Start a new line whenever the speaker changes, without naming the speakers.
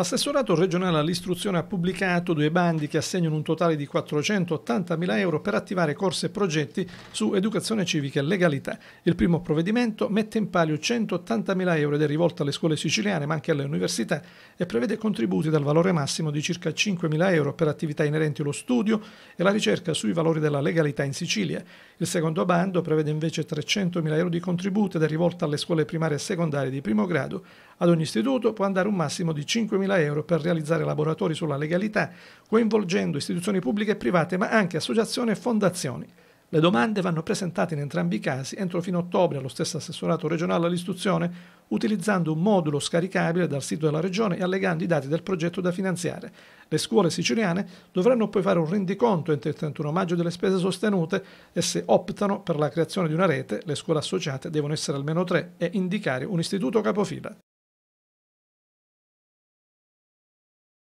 L'assessorato regionale all'istruzione ha pubblicato due bandi che assegnano un totale di 480.000 euro per attivare corse e progetti su educazione civica e legalità. Il primo provvedimento mette in palio 180.000 euro ed è rivolto alle scuole siciliane ma anche alle università e prevede contributi dal valore massimo di circa 5.000 euro per attività inerenti allo studio e la ricerca sui valori della legalità in Sicilia. Il secondo bando prevede invece 300.000 euro di contributi ed è rivolto alle scuole primarie e secondarie di primo grado. Ad ogni istituto può andare un massimo di 5.000 euro 100.000 euro per realizzare laboratori sulla legalità, coinvolgendo istituzioni pubbliche e private, ma anche associazioni e fondazioni. Le domande vanno presentate in entrambi i casi entro fine ottobre allo stesso assessorato regionale all'istruzione, utilizzando un modulo scaricabile dal sito della regione e allegando i dati del progetto da finanziare. Le scuole siciliane dovranno poi fare un rendiconto entro il 31 maggio delle spese sostenute e se optano per la creazione di una rete, le scuole associate devono essere almeno tre e indicare un istituto capofila.